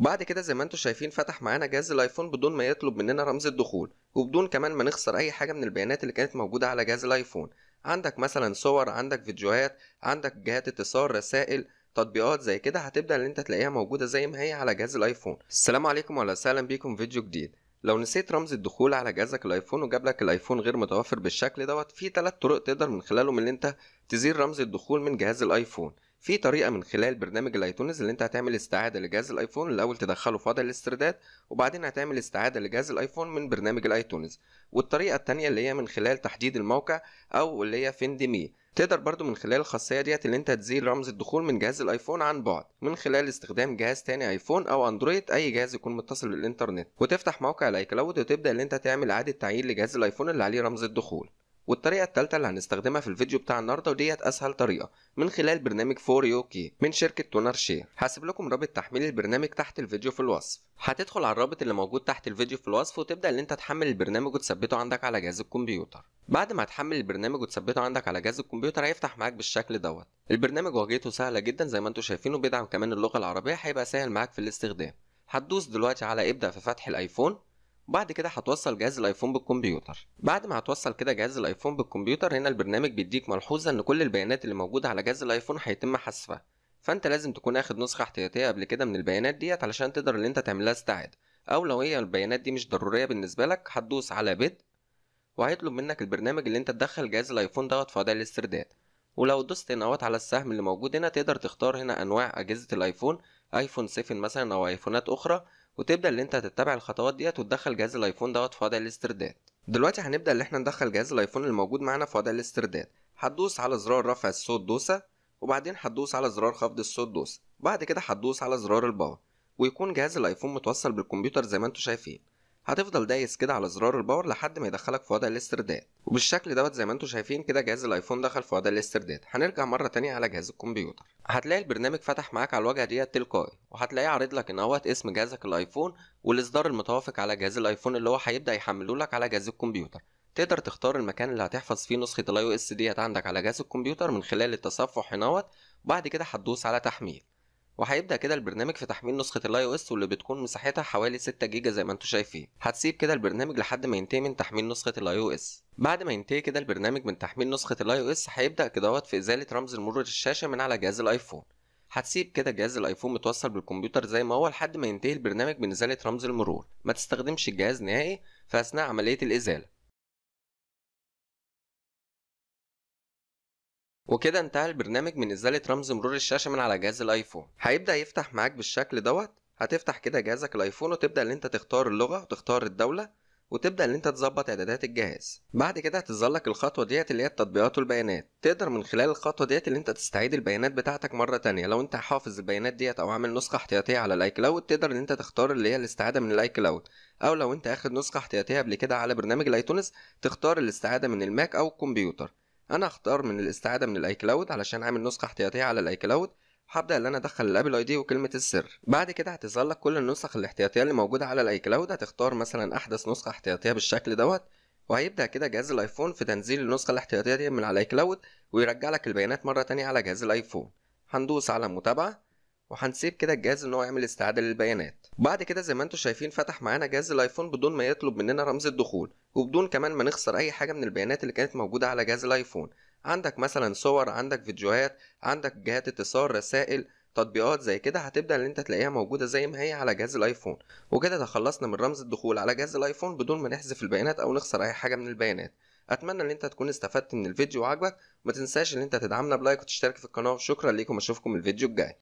بعد كده زي ما انتم شايفين فتح معانا جهاز الايفون بدون ما يطلب مننا رمز الدخول وبدون كمان ما نخسر اي حاجه من البيانات اللي كانت موجوده على جهاز الايفون عندك مثلا صور عندك فيديوهات عندك جهات اتصال رسائل تطبيقات زي كده هتبدا ان انت تلاقيها موجوده زي ما هي على جهاز الايفون السلام عليكم ولا سهلا بيكم فيديو جديد لو نسيت رمز الدخول على جهازك الايفون وجاب لك الايفون غير متوفر بالشكل دوت في ثلاث طرق تقدر من خلالهم ان انت تزيل رمز الدخول من جهاز الايفون في طريقه من خلال برنامج الايتونز اللي انت هتعمل استعاده لجهاز الايفون الاول تدخله في وضع الاسترداد وبعدين هتعمل استعاده لجهاز الايفون من برنامج الايتونز والطريقه الثانيه اللي هي من خلال تحديد الموقع او اللي هي فيند مي تقدر برضو من خلال الخاصية ديت اللي انت تزيل رمز الدخول من جهاز الايفون عن بعد من خلال استخدام جهاز تاني ايفون او اندرويد اي جهاز يكون متصل بالانترنت وتفتح موقع الاي كلاود وتبدأ اللي انت تعمل اعادة تعيين لجهاز الايفون اللي عليه رمز الدخول والطريقه الثالثه اللي هنستخدمها في الفيديو بتاع النهارده وديت اسهل طريقه من خلال برنامج كي من شركه تونر شير هسيب لكم رابط تحميل البرنامج تحت الفيديو في الوصف هتدخل على الرابط اللي موجود تحت الفيديو في الوصف وتبدا ان انت تحمل البرنامج وتثبته عندك على جهاز الكمبيوتر بعد ما هتحمل البرنامج وتثبته عندك على جهاز الكمبيوتر هيفتح معاك بالشكل دوت البرنامج واجهته سهله جدا زي ما انتم شايفينه بيدعم كمان اللغه العربيه هيبقى سهل معاك في الاستخدام هتدوس دلوقتي على ابدا في فتح الايفون وبعد كده هتوصل جهاز الايفون بالكمبيوتر بعد ما هتوصل كده جهاز الايفون بالكمبيوتر هنا البرنامج بيديك ملحوظه ان كل البيانات اللي موجوده على جهاز الايفون هيتم حذفها فانت لازم تكون اخد نسخه احتياطيه قبل كده من البيانات ديت علشان تقدر ان انت تعملها استعاده او لو هي البيانات دي مش ضروريه بالنسبه لك هتدوس على بدء وهيطلب منك البرنامج اللي انت تدخل جهاز الايفون دوت في وضع الاسترداد ولو دوست هنا على السهم اللي موجود هنا تقدر تختار هنا انواع اجهزه الايفون ايفون 7 مثلا او ايفونات اخرى وتبدا ان انت تتبع الخطوات ديت وتدخل جهاز الايفون دوت في وضع الاسترداد دلوقتي هنبدا ان احنا ندخل جهاز الايفون الموجود معانا في وضع الاسترداد هتدوس على زرار رفع الصوت دوسه وبعدين هتدوس على زرار خفض الصوت دوسه بعد كده هتدوس على زرار الباور ويكون جهاز الايفون متوصل بالكمبيوتر زي ما انتم شايفين هتفضل دايس كده على زرار الباور لحد ما يدخلك في وضع الاسترداد وبالشكل دوت زي ما انتم شايفين كده جهاز الايفون دخل في وضع الاسترداد هنرجع مره تانية على جهاز الكمبيوتر هتلاقي البرنامج فتح معاك على الواجهه ديت تلقائي وهتلاقيه عارض لك ان اهوت اسم جهازك الايفون والاصدار المتوافق على جهاز الايفون اللي هو هيبدا يحمله لك على جهاز الكمبيوتر تقدر تختار المكان اللي هتحفظ فيه نسخة الاي او اس ديت عندك على جهاز الكمبيوتر من خلال التصفح هنا وبعد كده هتدوس على تحميل وهيبدا كده البرنامج في تحميل نسخه الاي او اس واللي بتكون مساحتها حوالي 6 جيجا زي ما انتم شايفين هتسيب كده البرنامج لحد ما ينتهي من تحميل نسخه الاي او اس بعد ما ينتهي كده البرنامج من تحميل نسخه الاي او اس هيبدا كده في ازاله رمز مرور الشاشه من على جهاز الايفون هتسيب كده جهاز الايفون متوصل بالكمبيوتر زي ما هو لحد ما ينتهي البرنامج من ازاله رمز المرور ما تستخدمش الجهاز نهائي في اثناء عمليه الازاله وكده انتهى البرنامج من ازاله رمز مرور الشاشه من على جهاز الايفون هيبدا يفتح معاك بالشكل دوت هتفتح كده جهازك الايفون وتبدا ان انت تختار اللغه وتختار الدوله وتبدا ان انت تظبط اعدادات الجهاز بعد كده هتظهر لك الخطوه ديت اللي هي التطبيقات والبيانات تقدر من خلال الخطوه ديت اللي انت تستعيد البيانات بتاعتك مره تانية لو انت حافظ البيانات ديت او عامل نسخه احتياطيه على الاي كلاود تقدر ان انت تختار اللي هي الاستعاده من الاي كلاود او لو انت اخد نسخه احتياطيه قبل كده على برنامج الايتونز تختار الاستعاده من الماك او الكمبيوتر انا هختار من الاستعاده من الاي كلاود علشان عامل نسخه احتياطيه على الاي كلاود هبدا ان انا ادخل الابل اي دي وكلمه السر بعد كده هتظهر لك كل النسخ الاحتياطيه اللي موجوده على الاي كلاود هتختار مثلا احدث نسخه احتياطيه بالشكل دوت وهيبدا كده جهاز الايفون في تنزيل النسخه الاحتياطيه دي من على الاي كلاود ويرجع لك البيانات مره تانية على جهاز الايفون هندوس على متابعه وهنسيب كده الجهاز ان هو يعمل استعاده للبيانات بعد كده زي ما انتم شايفين فتح معانا جهاز الايفون بدون ما يطلب مننا رمز الدخول وبدون كمان ما نخسر اي حاجه من البيانات اللي كانت موجوده على جهاز الايفون عندك مثلا صور عندك فيديوهات عندك جهات اتصال رسائل تطبيقات زي كده هتبدا ان انت تلاقيها موجوده زي ما هي على جهاز الايفون وكده تخلصنا من رمز الدخول على جهاز الايفون بدون ما نحذف البيانات او نخسر اي حاجه من البيانات اتمنى ان انت تكون استفدت من الفيديو وعجبك ما تنساش ان انت تدعمنا بلايك وتشترك في القناه وشكرا ليكم اشوفكم الفيديو الجاي